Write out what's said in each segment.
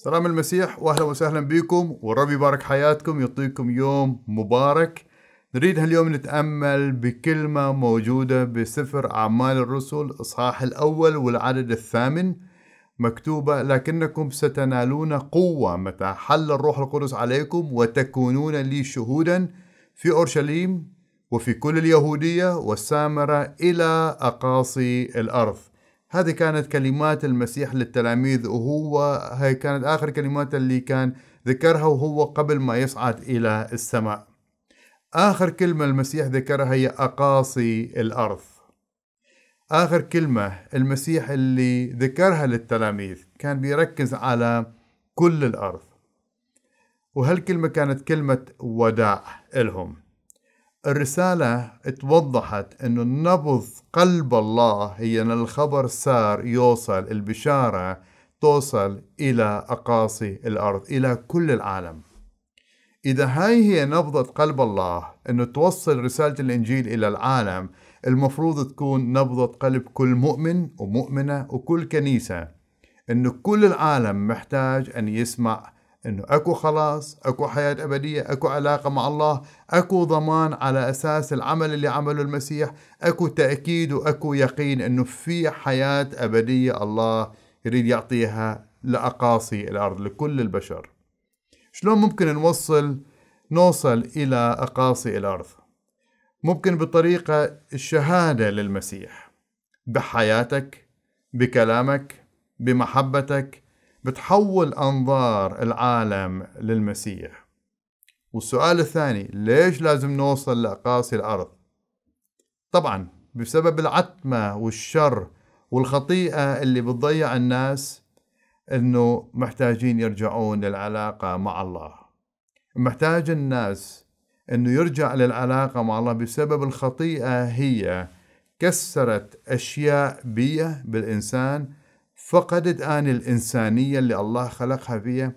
سلام المسيح واهلا وسهلا بكم والرب يبارك حياتكم يعطيكم يوم مبارك نريد هاليوم نتأمل بكلمة موجودة بسفر أعمال الرسل إصحاح الأول والعدد الثامن مكتوبة لكنكم ستنالون قوة متى حل الروح القدس عليكم وتكونون لي شهودا في أورشليم وفي كل اليهودية والسامرة إلى أقاصي الأرض هذه كانت كلمات المسيح للتلاميذ وهو هي كانت آخر كلمات اللي كان ذكرها وهو قبل ما يصعد إلى السماء آخر كلمة المسيح ذكرها هي أقاصي الأرض آخر كلمة المسيح اللي ذكرها للتلاميذ كان بيركز على كل الأرض وهالكلمة كانت كلمة وداع إلهم الرسالة اتوضحت أن نبض قلب الله هي ان الخبر سار يوصل البشارة توصل الى اقاصي الارض الى كل العالم اذا هاي هي نبضة قلب الله أن توصل رسالة الانجيل الى العالم المفروض تكون نبضة قلب كل مؤمن ومؤمنة وكل كنيسة أن كل العالم محتاج ان يسمع انه اكو خلاص اكو حياة ابدية اكو علاقة مع الله اكو ضمان على اساس العمل اللي عمله المسيح اكو تأكيد واكو يقين انه في حياة ابدية الله يريد يعطيها لاقاصي الارض لكل البشر شلون ممكن نوصل نوصل الى اقاصي الارض ممكن بطريقة الشهادة للمسيح بحياتك بكلامك بمحبتك بتحول أنظار العالم للمسيح والسؤال الثاني ليش لازم نوصل لأقاصي الأرض طبعا بسبب العتمة والشر والخطيئة اللي بتضيع الناس انه محتاجين يرجعون للعلاقة مع الله محتاج الناس انه يرجع للعلاقة مع الله بسبب الخطيئة هي كسرت اشياء بيه بالانسان فقدت آن الإنسانية اللي الله خلقها فيها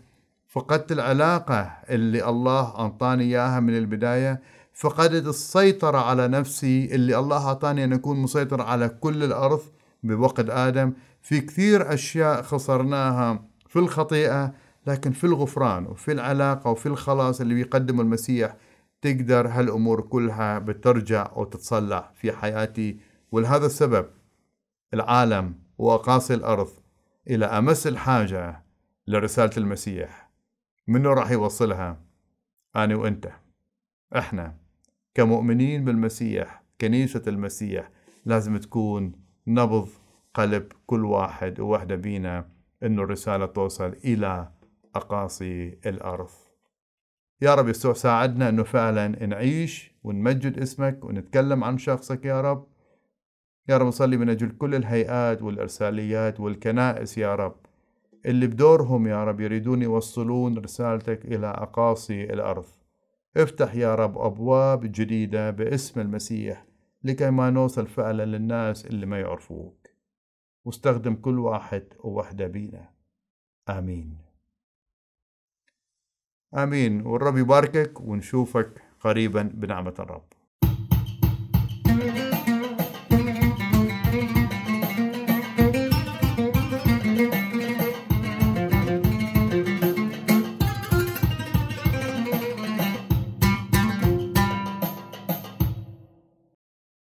فقدت العلاقة اللي الله أعطاني إياها من البداية فقدت السيطرة على نفسي اللي الله أعطاني أن أكون مسيطر على كل الأرض بوقت آدم في كثير أشياء خسرناها في الخطيئة لكن في الغفران وفي العلاقة وفي الخلاص اللي بيقدمه المسيح تقدر هالأمور كلها بترجع وتتصلح في حياتي ولهذا السبب العالم وأقاصي الأرض إلى أمس الحاجة لرسالة المسيح منه راح يوصلها أنا وأنت إحنا كمؤمنين بالمسيح كنيسة المسيح لازم تكون نبض قلب كل واحد ووحدة بينا أن الرسالة توصل إلى أقاصي الأرض يا رب يسوع ساعدنا انه فعلا نعيش ونمجد اسمك ونتكلم عن شخصك يا رب يا رب أصلي من أجل كل الهيئات والإرساليات والكنائس يا رب اللي بدورهم يا رب يريدون يوصلون رسالتك إلى أقاصي الأرض افتح يا رب أبواب جديدة باسم المسيح لكي ما نوصل فعلا للناس اللي ما يعرفوك واستخدم كل واحد ووحدة بينا آمين آمين والرب يباركك ونشوفك قريبا بنعمة الرب